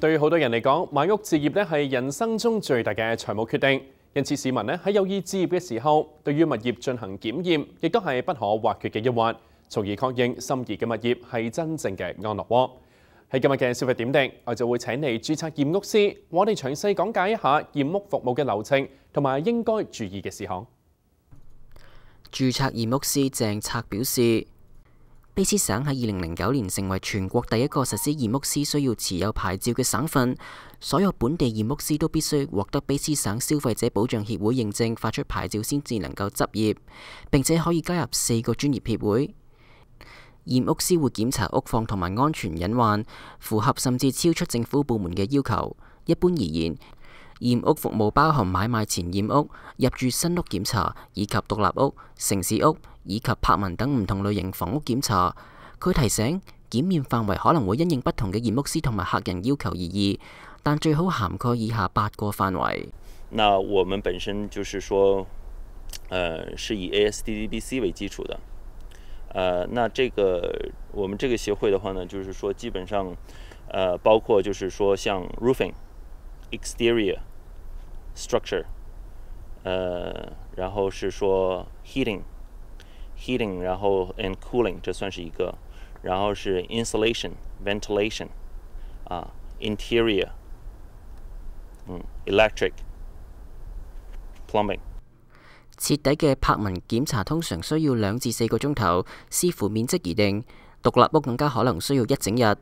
對好多人嚟講，買屋置業咧係人生中最大嘅財務決定，因此市民咧喺有意置業嘅時候，對於物業進行檢驗，亦都係不可或缺嘅一環，從而確認心儀嘅物業係真正嘅安樂窩。喺今日嘅消費點定，我就會請嚟註冊驗屋師，我哋詳細講解一下驗屋服務嘅流程同埋應該注意嘅事項。註冊驗屋師鄭策表示。卑斯省喺二零零九年成为全国第一个实施验屋师需要持有牌照嘅省份，所有本地验屋师都必须获得卑斯省消费者保障协会认证，发出牌照先至能够执业，并且可以加入四个专业协会。验屋师会检查屋况同埋安全隐患，符合甚至超出政府部门嘅要求。一般而言，验屋服务包含买卖前验屋、入住新屋检查以及独立屋、城市屋。以及柏文等唔同类型房屋检查。佢提醒，检验范围可能会因应不同嘅验屋师同埋客人要求而异，但最好涵盖以下八个范围。那我们本身就是说，诶，是以 A S D D B C 为基础的。诶，那这个我们这个协会的话呢，就是说基本上，诶，包括就是说，像 roofing、exterior、structure，诶，然后是说 heating。heating，然后 and cooling 这算是一个，然后是 insulation、ventilation，啊，interior，嗯，electric、plumbing。徹底嘅柏文檢查通常需要兩至四個鐘頭，視乎面積而定。獨立屋更加可能需要一整日。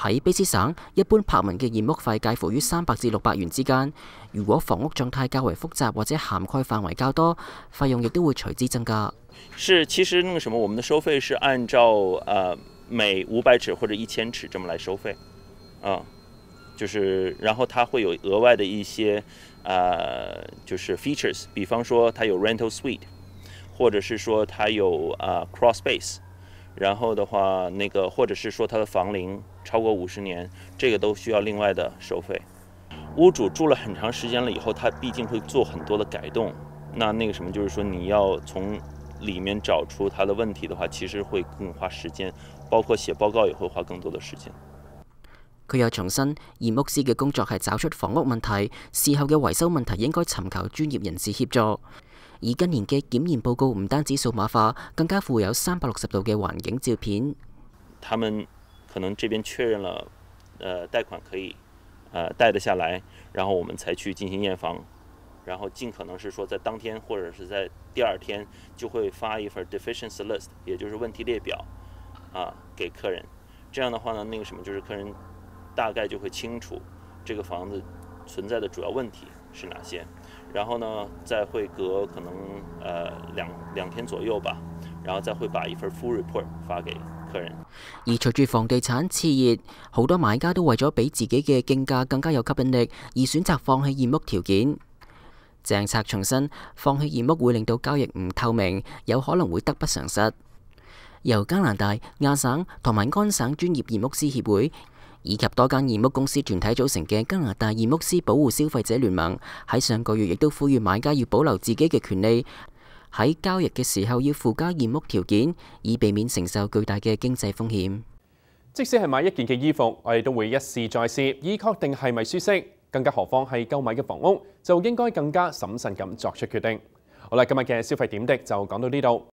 喺卑斯省，一般拍文嘅驗屋費介乎於三百至六百元之間。如果房屋狀態較為複雜或者涵蓋範圍較多，費用亦都會隨之增加。是，其實那個什麼，我們的收費是按照呃每五百尺或者一千尺這麼來收費。啊，就是，然後它會有額外的一些呃就是 features，比方說它有 rental suite，或者是說它有呃 cross base，然後的話，那個或者是說它的房齡。超过五十年，这个都需要另外的收费。屋主住了很长时间了以后，他毕竟会做很多的改动。那那个什么，就是说你要从里面找出他的问题的话，其实会更花时间，包括写报告也会花更多的时间。佢又重申，而屋师嘅工作系找出房屋问题，事后嘅维修问题应该寻求专业人士协助。而今年嘅检验报告唔单止数码化，更加附有三百六十度嘅环境照片。他们。可能这边确认了，呃，贷款可以，呃，贷得下来，然后我们才去进行验房，然后尽可能是说在当天或者是在第二天就会发一份 deficiency list，也就是问题列表，啊，给客人。这样的话呢，那个什么就是客人大概就会清楚这个房子存在的主要问题是哪些，然后呢再会隔可能呃两两天左右吧，然后再会把一份 full report 发给。而随住房地产炽热，好多买家都为咗俾自己嘅竞价更加有吸引力，而选择放弃验屋条件。政策重申，放弃验屋会令到交易唔透明，有可能会得不偿失。由加拿大亚省同埋安省专业验屋师协会以及多间验屋公司团体组成嘅加拿大验屋师保护消费者联盟喺上个月亦都呼吁买家要保留自己嘅权利。喺交易嘅時候要附加验屋條件，以避免承受巨大嘅經濟風險。即使係買一件嘅衣服，我哋都會一試再試，以確定係咪舒適。更加何況係購買嘅房屋，就應該更加审慎咁作出決定。好啦，今日嘅消費點滴就講到呢度。